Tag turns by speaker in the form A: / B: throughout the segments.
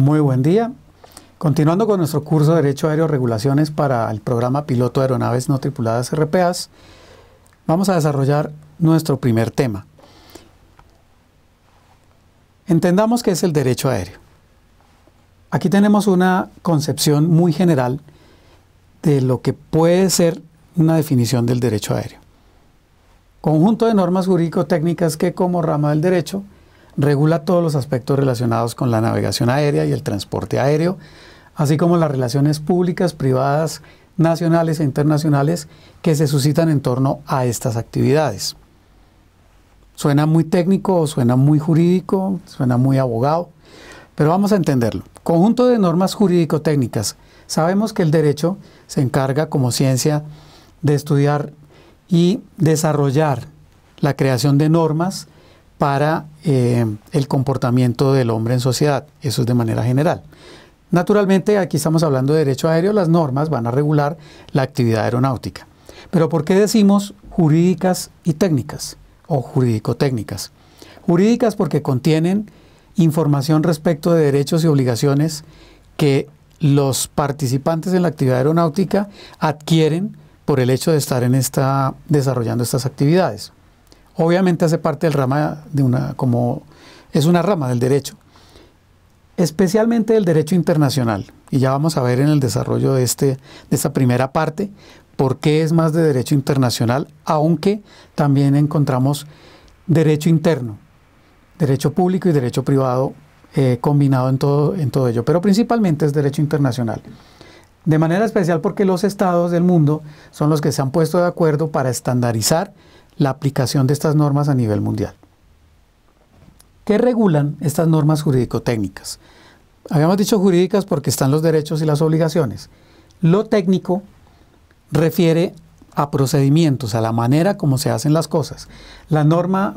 A: muy buen día. Continuando con nuestro curso de Derecho Aéreo Regulaciones para el programa Piloto de Aeronaves No Tripuladas RPAs, vamos a desarrollar nuestro primer tema. Entendamos qué es el derecho aéreo. Aquí tenemos una concepción muy general de lo que puede ser una definición del derecho aéreo. Conjunto de normas jurídico-técnicas que como rama del derecho regula todos los aspectos relacionados con la navegación aérea y el transporte aéreo, así como las relaciones públicas, privadas, nacionales e internacionales que se suscitan en torno a estas actividades. Suena muy técnico, suena muy jurídico, suena muy abogado, pero vamos a entenderlo. Conjunto de normas jurídico-técnicas. Sabemos que el derecho se encarga como ciencia de estudiar y desarrollar la creación de normas, para eh, el comportamiento del hombre en sociedad. Eso es de manera general. Naturalmente, aquí estamos hablando de derecho aéreo, las normas van a regular la actividad aeronáutica. Pero ¿por qué decimos jurídicas y técnicas o jurídico-técnicas? Jurídicas porque contienen información respecto de derechos y obligaciones que los participantes en la actividad aeronáutica adquieren por el hecho de estar en esta, desarrollando estas actividades. Obviamente hace parte del rama de una, como es una rama del derecho, especialmente del derecho internacional. Y ya vamos a ver en el desarrollo de, este, de esta primera parte por qué es más de derecho internacional, aunque también encontramos derecho interno, derecho público y derecho privado eh, combinado en todo, en todo ello, pero principalmente es derecho internacional. De manera especial porque los estados del mundo son los que se han puesto de acuerdo para estandarizar la aplicación de estas normas a nivel mundial. ¿Qué regulan estas normas jurídico-técnicas? Habíamos dicho jurídicas porque están los derechos y las obligaciones. Lo técnico refiere a procedimientos, a la manera como se hacen las cosas. La norma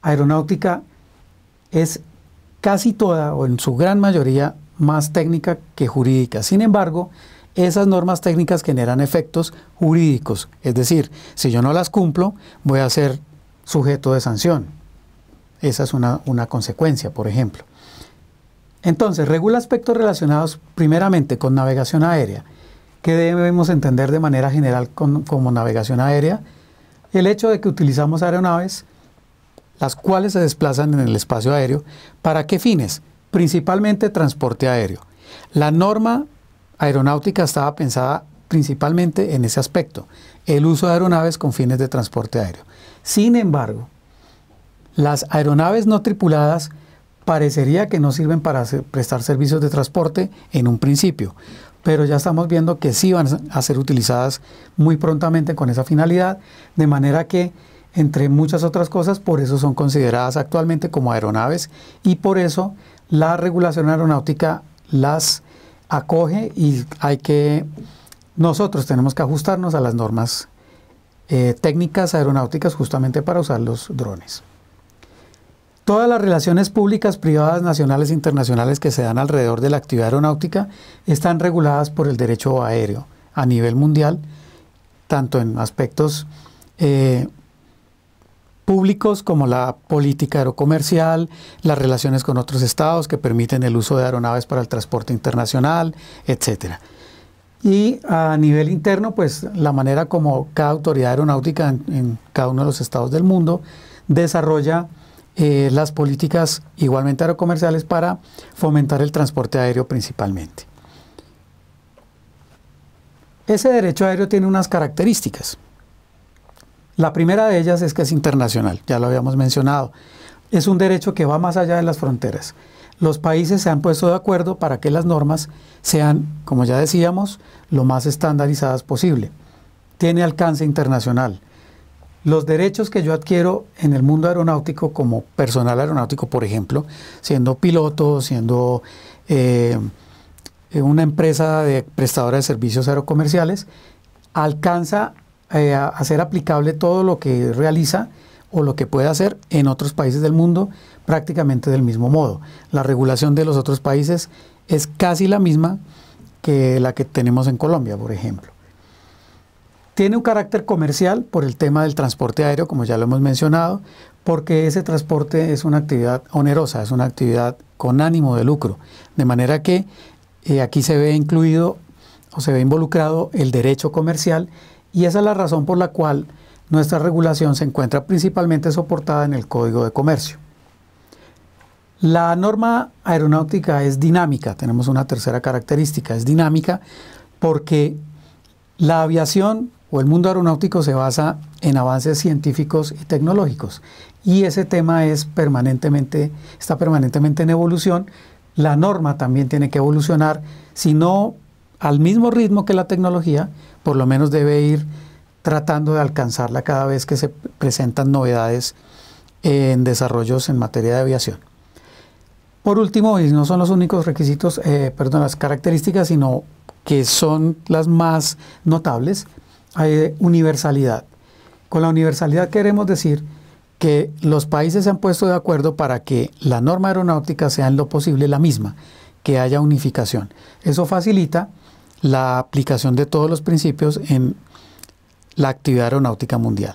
A: aeronáutica es casi toda o en su gran mayoría más técnica que jurídica. Sin embargo, esas normas técnicas generan efectos jurídicos. Es decir, si yo no las cumplo, voy a ser sujeto de sanción. Esa es una, consecuencia, por ejemplo. Entonces, regula aspectos relacionados primeramente con navegación aérea. que debemos entender de manera general como navegación aérea? El hecho de que utilizamos aeronaves, las cuales se desplazan en el espacio aéreo, ¿para qué fines? Principalmente transporte aéreo. La norma aeronáutica estaba pensada principalmente en ese aspecto, el uso de aeronaves con fines de transporte aéreo. Sin embargo, las aeronaves no tripuladas parecería que no sirven para prestar servicios de transporte en un principio, pero ya estamos viendo que sí van a ser utilizadas muy prontamente con esa finalidad, de manera que, entre muchas otras cosas, por eso son consideradas actualmente como aeronaves y por eso la regulación aeronáutica las acoge y hay que, nosotros tenemos que ajustarnos a las normas eh, técnicas aeronáuticas justamente para usar los drones. Todas las relaciones públicas, privadas, nacionales e internacionales que se dan alrededor de la actividad aeronáutica están reguladas por el derecho aéreo a nivel mundial, tanto en aspectos eh, públicos como la política aerocomercial, las relaciones con otros estados que permiten el uso de aeronaves para el transporte internacional, etc. Y a nivel interno, pues la manera como cada autoridad aeronáutica en, cada uno de los estados del mundo desarrolla eh, las políticas igualmente aerocomerciales para fomentar el transporte aéreo principalmente. Ese derecho aéreo tiene unas características. La primera de ellas es que es internacional, ya lo habíamos mencionado. Es un derecho que va más allá de las fronteras. Los países se han puesto de acuerdo para que las normas sean, como ya decíamos, lo más estandarizadas posible. Tiene alcance internacional. Los derechos que yo adquiero en el mundo aeronáutico como personal aeronáutico, por ejemplo, siendo piloto, siendo eh, una empresa de prestadora de servicios aerocomerciales, alcanza hacer eh, aplicable todo lo que realiza o lo que puede hacer en otros países del mundo prácticamente del mismo modo. La regulación de los otros países es casi la misma que la que tenemos en Colombia, por ejemplo. Tiene un carácter comercial por el tema del transporte aéreo, como ya lo hemos mencionado, porque ese transporte es una actividad onerosa, es una actividad con ánimo de lucro. De manera que eh, aquí se ve incluido o se ve involucrado el derecho comercial y esa es la razón por la cual nuestra regulación se encuentra principalmente soportada en el Código de Comercio. La norma aeronáutica es dinámica, tenemos una tercera característica, es dinámica porque la aviación o el mundo aeronáutico se basa en avances científicos y tecnológicos y ese tema es permanentemente, está permanentemente en evolución. La norma también tiene que evolucionar, si no al mismo ritmo que la tecnología, por lo menos debe ir tratando de alcanzarla cada vez que se presentan novedades en desarrollos en materia de aviación. Por último, y no son los únicos requisitos, eh, perdón, las características, sino que son las más notables, hay universalidad. Con la universalidad queremos decir que los países se han puesto de acuerdo para que la norma aeronáutica sea en lo posible la misma, que haya unificación. Eso facilita la aplicación de todos los principios en la actividad aeronáutica mundial.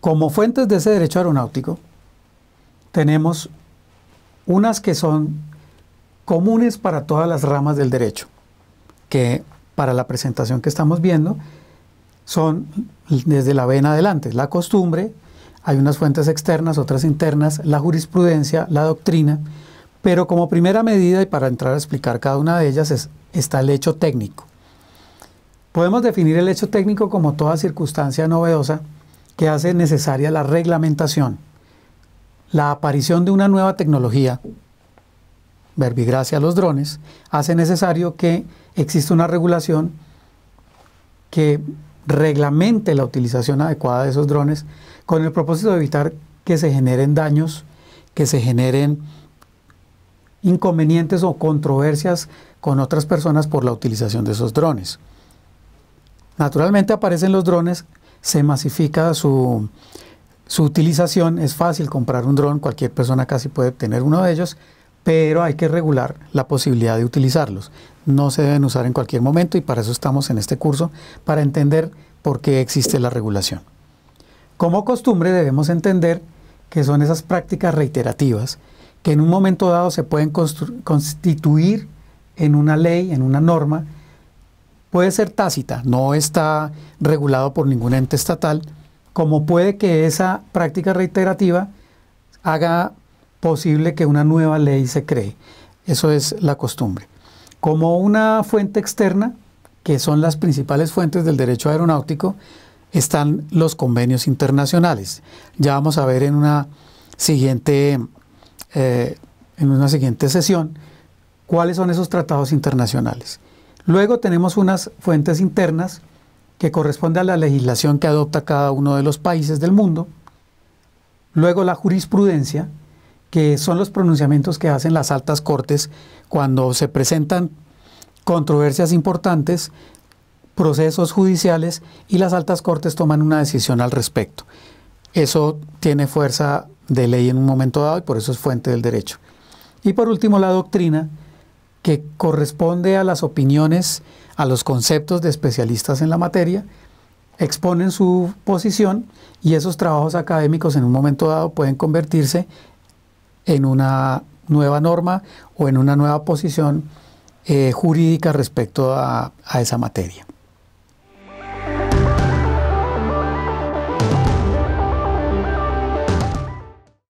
A: Como fuentes de ese derecho aeronáutico, tenemos unas que son comunes para todas las ramas del derecho, que para la presentación que estamos viendo son desde la vena adelante, la costumbre, hay unas fuentes externas, otras internas, la jurisprudencia, la doctrina, pero como primera medida, y para entrar a explicar cada una de ellas, está el hecho técnico. Podemos definir el hecho técnico como toda circunstancia novedosa que hace necesaria la reglamentación, la aparición de una nueva tecnología, verbigracia a los drones, hace necesario que exista una regulación que reglamente la utilización adecuada de esos drones con el propósito de evitar que se generen daños, que se generen inconvenientes o controversias con otras personas por la utilización de esos drones. Naturalmente aparecen los drones, se masifica su, su utilización, es fácil comprar un dron, cualquier persona casi puede tener uno de ellos, pero hay que regular la posibilidad de utilizarlos. No se deben usar en cualquier momento y para eso estamos en este curso, para entender por qué existe la regulación. Como costumbre debemos entender que son esas prácticas reiterativas que en un momento dado se pueden constituir en una ley, en una norma, puede ser tácita, no está regulado por ningún ente estatal, como puede que esa práctica reiterativa haga posible que una nueva ley se cree. Eso es la costumbre. Como una fuente externa, que son las principales fuentes del derecho aeronáutico, están los convenios internacionales. Ya vamos a ver en una siguiente eh, en una siguiente sesión cuáles son esos tratados internacionales. Luego tenemos unas fuentes internas que corresponde a la legislación que adopta cada uno de los países del mundo. Luego la jurisprudencia, que son los pronunciamientos que hacen las altas cortes cuando se presentan controversias importantes, procesos judiciales y las altas cortes toman una decisión al respecto. Eso tiene fuerza de ley en un momento dado y por eso es fuente del derecho. Y por último, la doctrina, que corresponde a las opiniones, a los conceptos de especialistas en la materia, exponen su posición y esos trabajos académicos en un momento dado pueden convertirse en una nueva norma o en una nueva posición eh, jurídica respecto a esa materia.